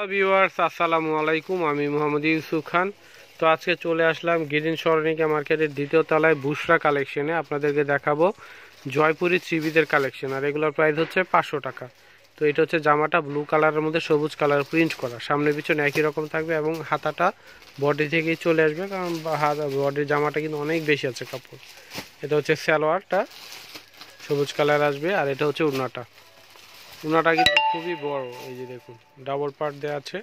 hello viewers আসসালামু আলাইকুম আমি মোহাম্মদ ইউসুফ খান তো আজকে চলে আসলাম গ্রিন সরণিকা মার্কেটের দ্বিতীয় তলায় বুসরা কালেকশনে আপনাদেরকে দেখাবো জয়পুরি চিবিদের কালেকশন আর এগুলোর প্রাইস হচ্ছে পাঁচশো টাকা তো এটা হচ্ছে জামাটা ব্লু কালারের মধ্যে সবুজ কালার প্রিন্ট করা সামনে পিছনে একই রকম থাকবে এবং হাতাটা বডি থেকেই চলে আসবে কারণ বডির জামাটা কিন্তু অনেক বেশি আছে কাপড় এটা হচ্ছে সালোয়ারটা সবুজ কালার আসবে আর এটা হচ্ছে উনাটা উনাটা কিন্তু খুবই বড় এই যে দেখুন ডাবল পার্ট দেওয়া আছে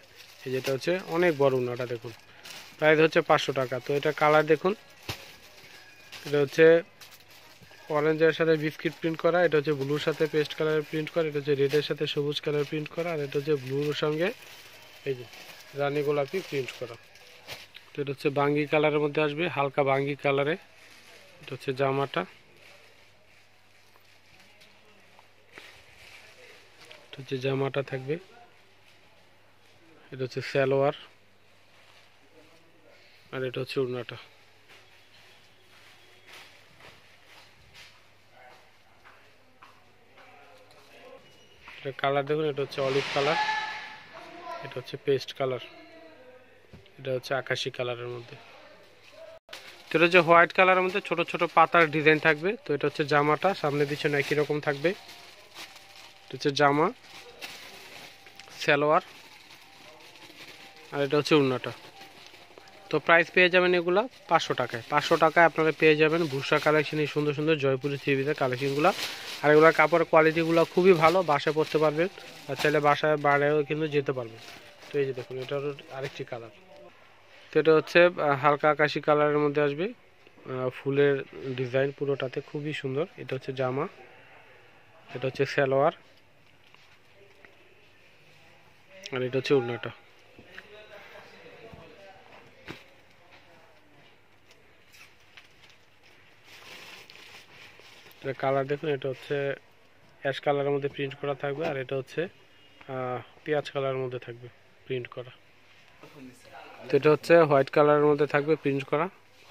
এই যেটা হচ্ছে অনেক বড় উনাটা দেখুন প্রাইস হচ্ছে পাঁচশো টাকা তো এটা কালার দেখুন এটা হচ্ছে অরেঞ্জের সাথে বিস্কিট প্রিন্ট করা এটা হচ্ছে ব্লুর সাথে পেস্ট কালারের প্রিন্ট করা এটা হচ্ছে রেডের সাথে সবুজ কালার প্রিন্ট করা আর এটা হচ্ছে ব্লুর সঙ্গে এই যে রানি গোলাপি প্রিন্ট করা তো এটা হচ্ছে বাঙ্গি কালারের মধ্যে আসবে হালকা বাঙ্গি কালারে এটা হচ্ছে জামাটা এটা হচ্ছে জামাটা থাকবে এটা হচ্ছে সালোয়ার আর এটা হচ্ছে উড়নাটা এটা কালার দেখুন এটা হচ্ছে অলিভ কালার এটা হচ্ছে পেস্ট কালার এটা হচ্ছে আকাশি কালারের মধ্যে তো এটা হচ্ছে হোয়াইট কালারের মধ্যে ছোট ছোট পাতার ডিজাইন থাকবে তো এটা হচ্ছে জামাটা সামনে পিছনে একই রকম থাকবে হচ্ছে জামা সালোয়ার আর এটা হচ্ছে উন্নাটা তো প্রাইস পেয়ে যাবেন এগুলো পাঁচশো টাকায় পাঁচশো টাকায় আপনারা পেয়ে যাবেন ভুসা কালেকশন এই সুন্দর সুন্দর জয়পুরি থ্রিবিতে কালেকশনগুলো আর এগুলোর কাপড়ের কোয়ালিটিগুলো খুবই ভালো বাসায় পরতে পারবেন আর চাইলে বাসায় বাইরেও কিন্তু যেতে পারবেন তো এই যে দেখুন এটারও আরেকটি কালার তো এটা হচ্ছে হালকা আকাশি কালারের মধ্যে আসবে ফুলের ডিজাইন পুরোটাতে খুবই সুন্দর এটা হচ্ছে জামা এটা হচ্ছে সালোয়ার আর এটা হচ্ছে উন্নাটা এটা কালার দেখুন এটা হচ্ছে অ্যাশ কালারের মধ্যে প্রিন্ট করা থাকবে আর এটা হচ্ছে পেঁয়াজ কালারের মধ্যে থাকবে প্রিন্ট করা তো এটা হচ্ছে হোয়াইট কালারের মধ্যে থাকবে প্রিন্ট করা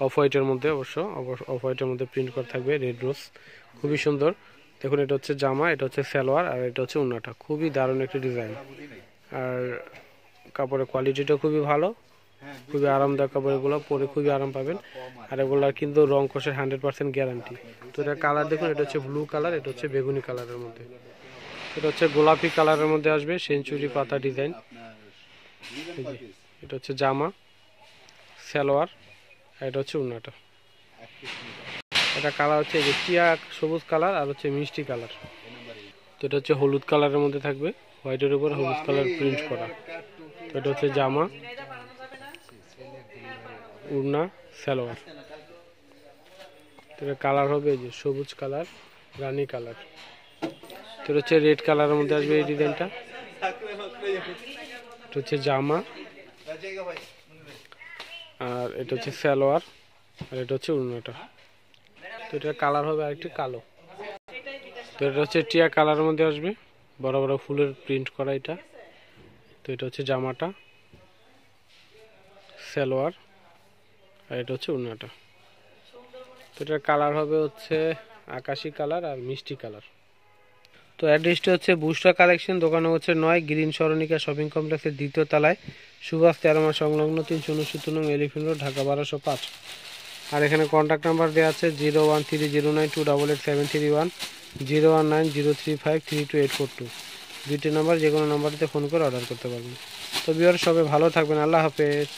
অফ হোয়াইটের মধ্যে অবশ্য অফ হোয়াইটের মধ্যে প্রিন্ট করা থাকবে রেড রোজ খুবই সুন্দর দেখুন এটা হচ্ছে জামা এটা হচ্ছে সালোয়ার আর এটা হচ্ছে উন্নাটা খুবই দারুণ একটি ডিজাইন আর কাপড়ের কোয়ালিটিটা খুবই ভালো খুবই আরামদায়ক কাপড় এগুলো পরে খুবই আরাম পাবেন আর এগুলোর কিন্তু রং কষের হান্ড্রেড পার্সেন্ট গ্যারান্টি তো এটা কালার দেখুন এটা হচ্ছে ব্লু কালার এটা হচ্ছে বেগুনি কালারের মধ্যে এটা হচ্ছে গোলাপি কালারের মধ্যে আসবে সেঞ্চুরি পাতা ডিজাইন এটা হচ্ছে জামা সালোয়ার আর এটা হচ্ছে উন্নাটা এটা কালার হচ্ছে যে টিয়া সবুজ কালার আর হচ্ছে মিষ্টি কালার তো এটা হচ্ছে হলুদ কালারের মধ্যে থাকবে হোয়াইটের উপর হলুদ কালার প্রিন্ট করা তো এটা হচ্ছে জামা উড়না সালোয়ার তো এটা কালার হবে যে সবুজ কালার রানি কালার তো এটা হচ্ছে রেড কালারের মধ্যে আসবে এই ডিজাইনটা এটা হচ্ছে জামা আর এটা হচ্ছে সালোয়ার আর এটা হচ্ছে উড়নাটা তো এটার কালার হবে আরেকটি কালো তো এটা হচ্ছে টিয়া কালার মধ্যে আসবে বড় বড় ফুলের প্রিন্ট করা এটা তো এটা হচ্ছে জামাটা সালোয়ার আর এটা হচ্ছে উনাটা তো এটার কালার হবে হচ্ছে আকাশি কালার আর মিষ্টি কালার তো অ্যাড্রেসটি হচ্ছে বুস্টার কালেকশন দোকানে হচ্ছে নয় গ্রিন সরণিকা শপিং কমপ্লেক্সের দ্বিতীয় তলায় সুভাষ মাস সংলগ্ন তিনশো উনসত্তর নং এলিফেন্ট রোড ঢাকা বারোশো পাঁচ আর এখানে কন্ট্যাক্ট নাম্বার দেওয়া আছে zero one three zero nine two double eight seven three one zero one nine zero three five three two eight four two দুইটি নাম্বার যে কোনো নাম্বারটিতে ফোন করে অর্ডার করতে পারবেন তো বিয়ার সবাই ভালো থাকবেন আল্লাহ হাফেজ